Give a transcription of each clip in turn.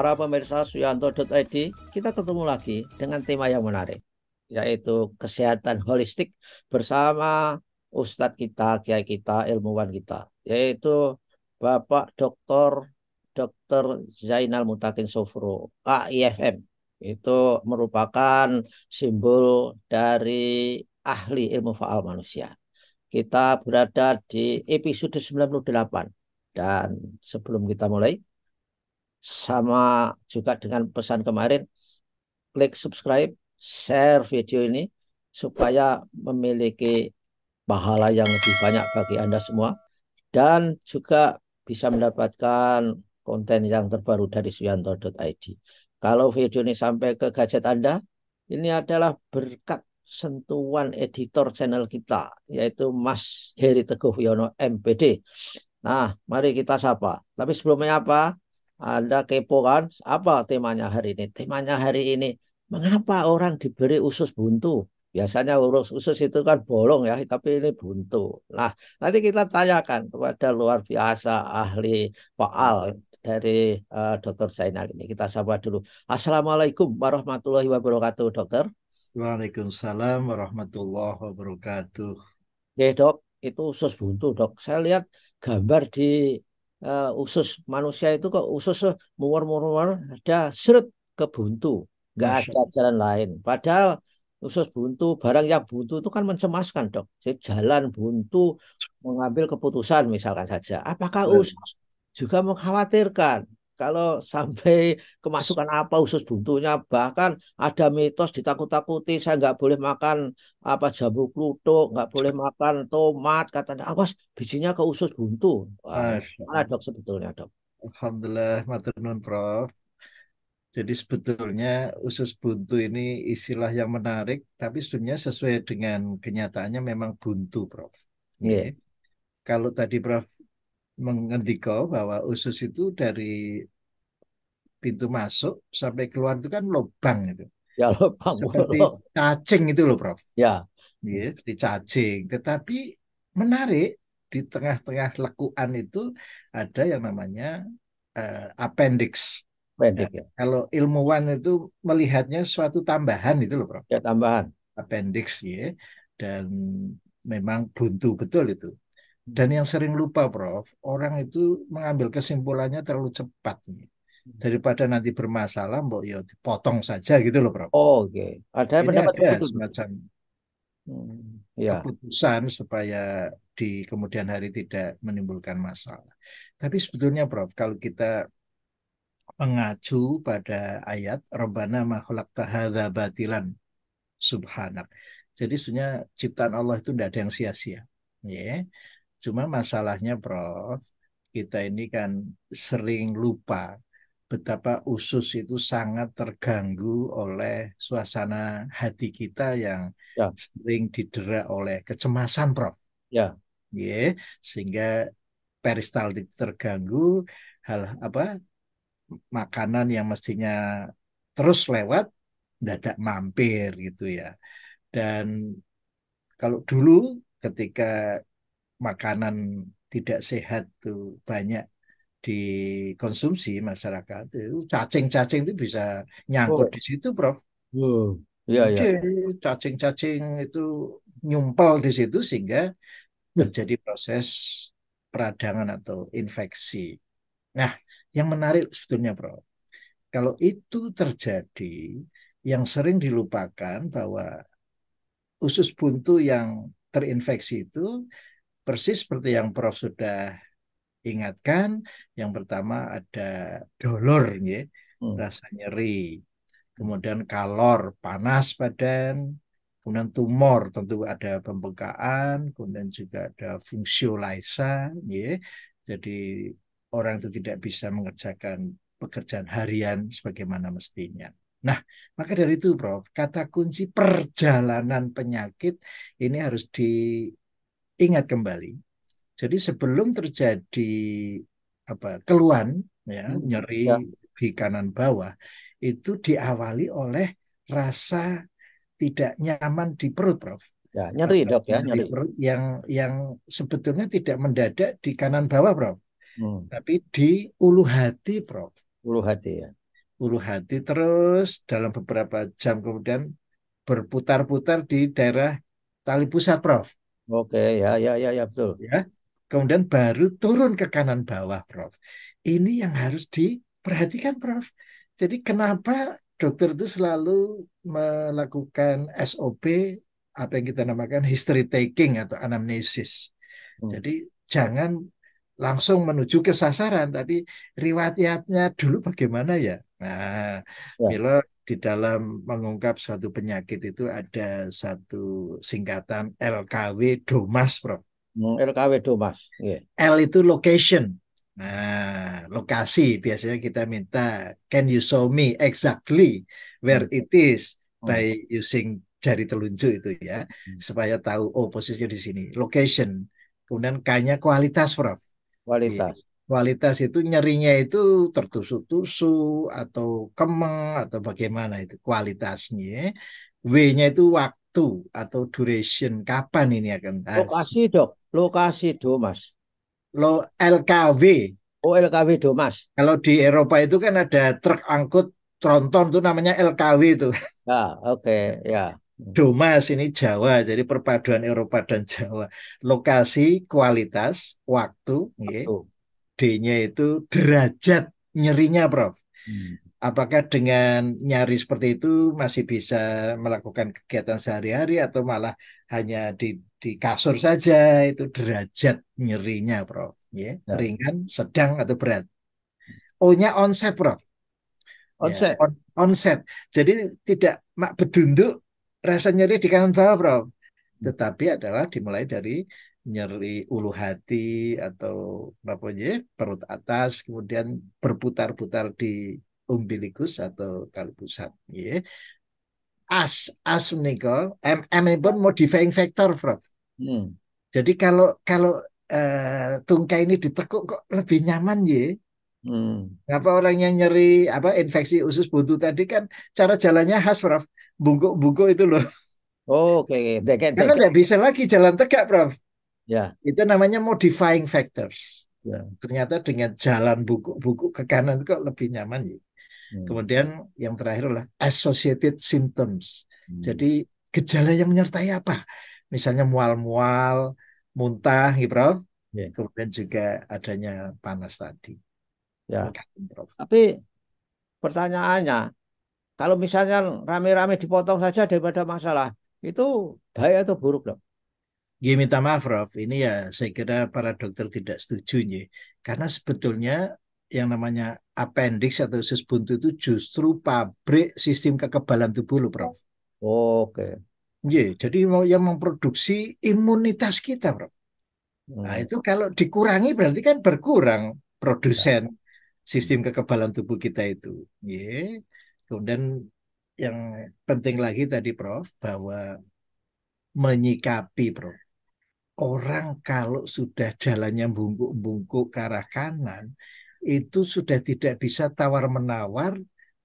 para pemirsa suyanto.id, kita ketemu lagi dengan tema yang menarik, yaitu kesehatan holistik bersama Ustadz kita, kiai kita, ilmuwan kita, yaitu Bapak Dr. Dr. Zainal Mutakin Sofro, KIFM. Itu merupakan simbol dari ahli ilmu faal manusia. Kita berada di episode 98. Dan sebelum kita mulai, sama juga dengan pesan kemarin klik subscribe share video ini supaya memiliki pahala yang lebih banyak bagi Anda semua dan juga bisa mendapatkan konten yang terbaru dari suyanto.id. Kalau video ini sampai ke gadget Anda, ini adalah berkat sentuhan editor channel kita, yaitu Mas Heri Teguh Yono MPD. Nah, mari kita sapa. Tapi sebelumnya apa? Anda kepo kan? Apa temanya hari ini? Temanya hari ini, mengapa orang diberi usus buntu? Biasanya urus usus itu kan bolong ya, tapi ini buntu. Nah, nanti kita tanyakan kepada luar biasa ahli faal dari uh, eh, Dr. Zainal ini. Kita sapa dulu. Assalamualaikum warahmatullahi wabarakatuh, dokter. Waalaikumsalam warahmatullahi wabarakatuh. Ya dok, itu usus buntu dok. Saya lihat gambar di uh, usus manusia itu kok usus mewar mewar ada seret ke buntu nggak ada jalan lain padahal usus buntu barang yang buntu itu kan mencemaskan dok Jadi jalan buntu mengambil keputusan misalkan saja apakah usus juga mengkhawatirkan kalau sampai kemasukan apa usus buntunya bahkan ada mitos ditakut-takuti saya nggak boleh makan apa jambu klutuk nggak boleh makan tomat katanya awas ah, bijinya ke usus buntu mana dok sebetulnya dok Alhamdulillah maternun Prof jadi sebetulnya usus buntu ini istilah yang menarik, tapi sebetulnya sesuai dengan kenyataannya memang buntu, Prof. Yeah. Kalau tadi Prof mengendiko bahwa usus itu dari pintu masuk sampai keluar itu kan lubang itu. Ya lubang. Seperti cacing itu loh Prof. Ya. Ya, seperti cacing. Tetapi menarik di tengah-tengah lekuan itu ada yang namanya uh, appendix. Appendix. Nah, ya. Kalau ilmuwan itu melihatnya suatu tambahan itu loh Prof. Ya tambahan. Appendix ya. Dan memang buntu betul itu. Dan yang sering lupa, Prof, orang itu mengambil kesimpulannya terlalu cepat. Ya daripada nanti bermasalah mbok ya dipotong saja gitu loh Prof. Oh, oke. Okay. Ada Ini pendapat ada itu semacam ya. keputusan supaya di kemudian hari tidak menimbulkan masalah. Tapi sebetulnya Prof, kalau kita mengacu pada ayat Rabbana ma khalaqta batilan subhanak. Jadi sebenarnya ciptaan Allah itu tidak ada yang sia-sia. Ya. Cuma masalahnya Prof, kita ini kan sering lupa betapa usus itu sangat terganggu oleh suasana hati kita yang ya. sering didera oleh kecemasan, Prof. Ya. sehingga peristaltik terganggu, hal apa makanan yang mestinya terus lewat tidak mampir gitu ya. Dan kalau dulu ketika makanan tidak sehat tuh banyak dikonsumsi masyarakat cacing-cacing itu bisa nyangkut oh. di situ, Prof. Oh. Ya, ya. Cacing-cacing itu nyumpel di situ sehingga terjadi proses peradangan atau infeksi. Nah, yang menarik sebetulnya, Prof. Kalau itu terjadi, yang sering dilupakan bahwa usus buntu yang terinfeksi itu persis seperti yang Prof sudah ingatkan yang pertama ada dolor ya hmm. rasa nyeri kemudian kalor panas badan kemudian tumor tentu ada pembengkakan kemudian juga ada fungsiolisa ya jadi orang itu tidak bisa mengerjakan pekerjaan harian sebagaimana mestinya Nah, maka dari itu, Bro kata kunci perjalanan penyakit ini harus diingat kembali jadi sebelum terjadi apa keluhan ya hmm. nyeri ya. di kanan bawah itu diawali oleh rasa tidak nyaman di perut, Prof. Ya, nyeri Prof. dok ya, nyeri. Perut yang yang sebetulnya tidak mendadak di kanan bawah, Prof. Hmm. Tapi di ulu hati, Prof. Ulu hati ya. Ulu hati terus dalam beberapa jam kemudian berputar-putar di daerah tali pusat, Prof. Oke, ya, ya, ya, ya betul. Ya, kemudian baru turun ke kanan bawah, Prof. Ini yang harus diperhatikan, Prof. Jadi kenapa dokter itu selalu melakukan SOP apa yang kita namakan history taking atau anamnesis. Hmm. Jadi jangan langsung menuju ke sasaran, tapi riwayatnya dulu bagaimana ya? Nah, ya. bila di dalam mengungkap suatu penyakit itu ada satu singkatan LKW DOMAS, Prof. Hmm, LKW do mas. Yeah. L itu location. Nah, lokasi biasanya kita minta can you show me exactly where hmm. it is hmm. by using jari telunjuk itu ya supaya tahu oh posisinya di sini location kemudian kayaknya kualitas prof kualitas iya. kualitas itu nyerinya itu tertusuk-tusuk atau kemeng atau bagaimana itu kualitasnya w-nya itu waktu atau duration kapan ini akan lokasi dok Lokasi Domas. Lo LKW. Oh LKW Domas. Kalau di Eropa itu kan ada truk angkut tronton tuh namanya LKW itu. ah oke, okay, ya. Domas ini Jawa, jadi perpaduan Eropa dan Jawa. Lokasi, kualitas, waktu, waktu. D-nya itu derajat nyerinya, Prof. Hmm apakah dengan nyari seperti itu masih bisa melakukan kegiatan sehari-hari atau malah hanya di di kasur saja itu derajat nyerinya, bro? Ya, yeah. ringan, sedang atau berat. O-nya onset, bro. Ya, onset. Ya, on, onset. Jadi tidak mak bedunduk rasa nyeri di kanan bawah, Prof. Tetapi adalah dimulai dari nyeri ulu hati atau apa ya, perut atas kemudian berputar-putar di umbilicus atau tali pusat ya. As as menikah am pun modifying factor Prof. Hmm. Jadi kalau kalau uh, tungkai ini ditekuk kok lebih nyaman ya. Hmm. Apa orang yang nyeri apa infeksi usus buntu tadi kan cara jalannya khas Prof. Bungkuk-bungkuk itu loh. Oh, Oke, okay. Deket, karena tidak bisa lagi jalan tegak, Prof. Ya. Itu namanya modifying factors. Ya. Ternyata dengan jalan buku-buku ke kanan itu kok lebih nyaman ya. Hmm. Kemudian yang terakhir adalah associated symptoms. Hmm. Jadi gejala yang menyertai apa? Misalnya mual-mual, muntah, gitu, Yeah. Kemudian juga adanya panas tadi. Ya. Yeah. Tapi pertanyaannya, kalau misalnya rame-rame dipotong saja daripada masalah, itu baik atau buruk, dok? Ya minta maaf Prof, ini ya saya kira para dokter tidak setuju ya, Karena sebetulnya yang namanya appendix atau usus buntu itu justru pabrik sistem kekebalan tubuh lo, Prof. Oh, Oke. Okay. Iya, yeah, jadi yang memproduksi imunitas kita, Prof. Hmm. Nah, itu kalau dikurangi berarti kan berkurang produsen ya. sistem kekebalan tubuh kita itu. Yeah. Kemudian yang penting lagi tadi, Prof, bahwa menyikapi, Prof. Orang kalau sudah jalannya bungkuk-bungkuk ke arah kanan, itu sudah tidak bisa tawar-menawar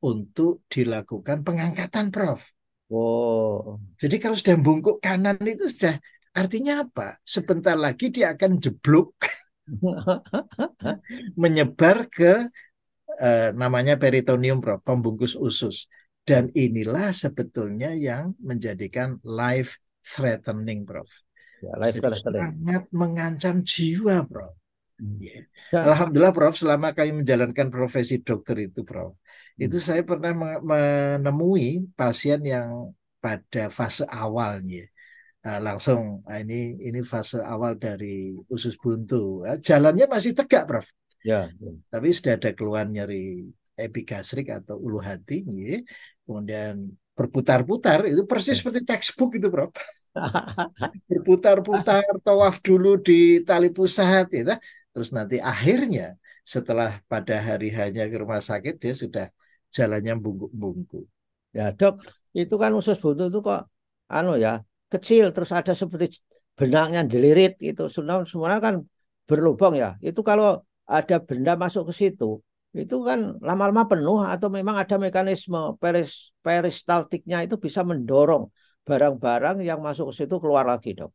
untuk dilakukan pengangkatan, Prof. Wow. Jadi kalau sudah bungkuk kanan itu sudah artinya apa? Sebentar lagi dia akan jeblok menyebar ke eh, namanya peritonium, Prof, pembungkus usus. Dan inilah sebetulnya yang menjadikan life threatening, Prof. Ya, life threatening. Sangat mengancam jiwa, Prof. Yeah. Ya. Alhamdulillah Prof, selama kami menjalankan profesi dokter itu Prof, hmm. itu saya pernah menemui pasien yang pada fase awalnya eh, langsung ah, ini ini fase awal dari usus buntu, eh, jalannya masih tegak Prof. Ya, ya. Tapi sudah ada keluhan nyeri epigastrik atau ulu hati, ya. kemudian berputar-putar itu persis ya. seperti textbook itu Prof. berputar-putar tawaf dulu di tali pusat ya Terus nanti akhirnya setelah pada hari hanya ke rumah sakit dia sudah jalannya bungkuk-bungkuk. Ya dok, itu kan usus buntu itu kok anu ya kecil terus ada seperti benangnya delirit itu semua kan berlubang ya. Itu kalau ada benda masuk ke situ itu kan lama-lama penuh atau memang ada mekanisme peris peristaltiknya itu bisa mendorong barang-barang yang masuk ke situ keluar lagi dok.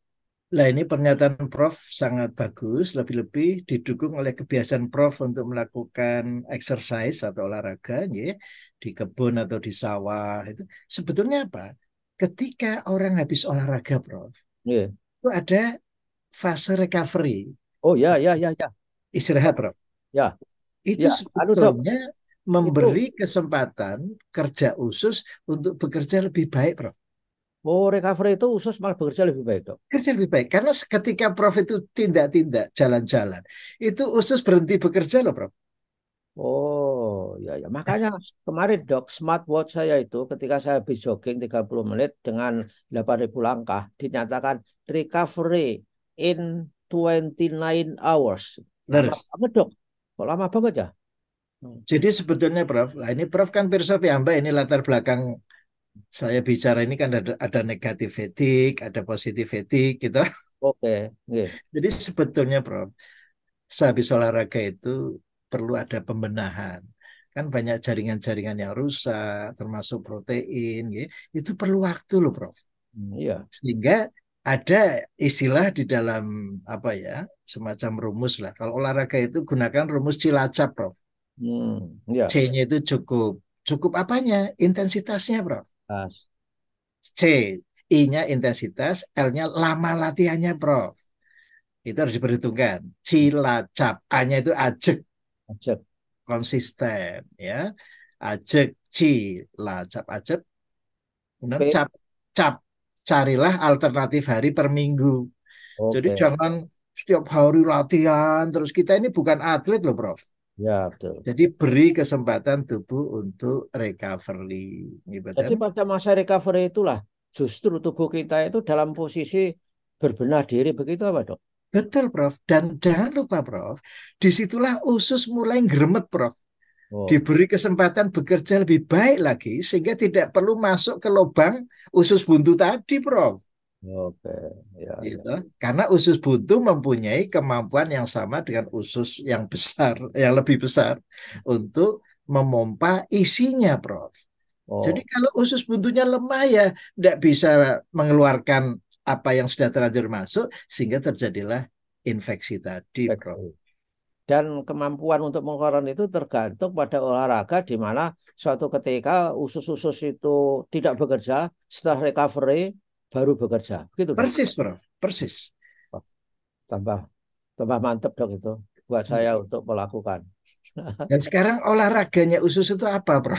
Nah ini pernyataan Prof sangat bagus, lebih-lebih didukung oleh kebiasaan Prof untuk melakukan exercise atau olahraga ya, di kebun atau di sawah itu. Sebetulnya apa? Ketika orang habis olahraga, Prof. Yeah. Itu ada fase recovery. Oh ya ya ya ya. Istirahat, Prof. Ya. Itu ya. Anu, sebetulnya Aduh, memberi itu. kesempatan kerja usus untuk bekerja lebih baik, Prof. Oh, recovery itu usus malah bekerja lebih baik, dok. Bekerja lebih baik karena ketika Prof itu tindak-tindak jalan-jalan, itu usus berhenti bekerja loh, Prof. Oh, ya ya. Makanya kemarin, Dok, smartwatch saya itu ketika saya habis jogging 30 menit dengan 8000 langkah dinyatakan recovery in 29 hours. Lama banget, Dok. Kok lama banget ya? Jadi sebetulnya Prof, lah ini Prof kan Pirsa Piamba ini latar belakang saya bicara ini kan ada, ada negatif etik, ada positif etik gitu. Oke. Okay. Yeah. Jadi sebetulnya Prof, sehabis olahraga itu perlu ada pembenahan. Kan banyak jaringan-jaringan yang rusak, termasuk protein, ya. itu perlu waktu loh Prof. Hmm, iya. Yeah. Sehingga ada istilah di dalam apa ya semacam rumus lah. Kalau olahraga itu gunakan rumus cilacap, Prof. Hmm, ya. C-nya itu cukup cukup apanya intensitasnya, Prof. C. I-nya intensitas, L-nya lama latihannya, Prof. Itu harus diperhitungkan. Cilacap, A-nya itu ajek. Ajek. Konsisten, ya. Ajek, cilacap, ajek. Kemudian okay. cap, cap. Carilah alternatif hari per minggu. Okay. Jadi jangan setiap hari latihan, terus kita ini bukan atlet loh, Prof. Ya, betul. Jadi beri kesempatan tubuh untuk recovery. Gitu. Kan? Jadi pada masa recovery itulah justru tubuh kita itu dalam posisi berbenah diri begitu apa dok? Betul Prof. Dan jangan lupa Prof, disitulah usus mulai geremet Prof. Oh. Diberi kesempatan bekerja lebih baik lagi sehingga tidak perlu masuk ke lubang usus buntu tadi Prof. Oke, ya, gitu. ya. Karena usus buntu mempunyai kemampuan yang sama dengan usus yang besar, yang lebih besar untuk memompa isinya, Prof. Oh. Jadi kalau usus buntunya lemah ya tidak bisa mengeluarkan apa yang sudah terlanjur masuk sehingga terjadilah infeksi tadi, infeksi. Prof. Dan kemampuan untuk mengeluarkan itu tergantung pada olahraga di mana suatu ketika usus-usus itu tidak bekerja setelah recovery baru bekerja. Begitu. Persis, Bro. Persis. Tambah tambah mantep dong itu buat hmm. saya untuk melakukan. Dan sekarang olahraganya usus itu apa, bro?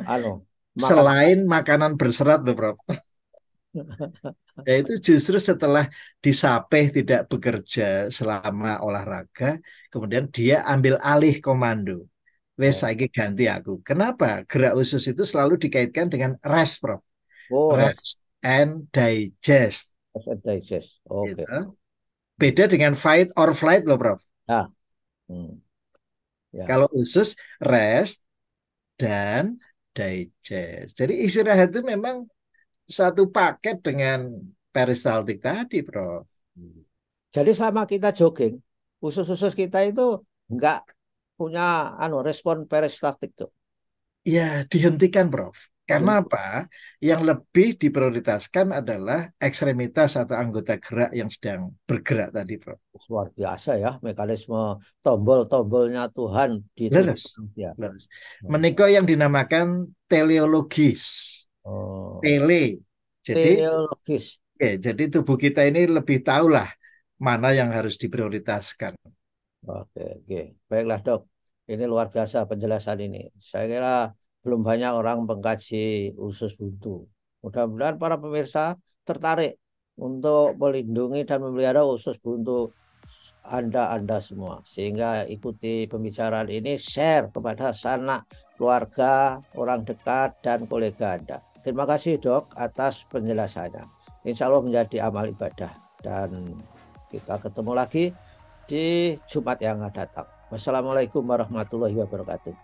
Anu, makan. Selain makanan berserat tuh, bro, itu justru setelah disapeh tidak bekerja selama olahraga, kemudian dia ambil alih komando. Wes ya. saiki ganti aku. Kenapa? Gerak usus itu selalu dikaitkan dengan rest, bro? Oh. Rest and digest. Rest and digest. Oke. Okay. Gitu. Beda dengan fight or flight loh, Prof. Ah. Hmm. Ya. Kalau usus rest dan digest. Jadi istirahat itu memang satu paket dengan peristaltik tadi, Prof. Hmm. Jadi selama kita jogging, usus-usus kita itu enggak punya anu respon peristaltik tuh. Ya, dihentikan, Prof. Karena iya. apa? Yang lebih diprioritaskan adalah ekstremitas atau anggota gerak yang sedang bergerak tadi, Prof. Luar biasa ya, mekanisme tombol-tombolnya Tuhan di Leres. Ya. Leres. Hmm. Menikah yang dinamakan teleologis. Oh. Tele. Jadi, teleologis. Ya, jadi tubuh kita ini lebih tahulah mana yang harus diprioritaskan. Oke, oke. Baiklah, Dok. Ini luar biasa penjelasan ini. Saya kira belum banyak orang pengkaji usus buntu. Mudah-mudahan para pemirsa tertarik untuk melindungi dan memelihara usus buntu Anda-Anda semua. Sehingga ikuti pembicaraan ini, share kepada sanak, keluarga, orang dekat, dan kolega Anda. Terima kasih dok atas penjelasannya. Insya Allah menjadi amal ibadah. Dan kita ketemu lagi di Jumat yang akan datang. Wassalamualaikum warahmatullahi wabarakatuh.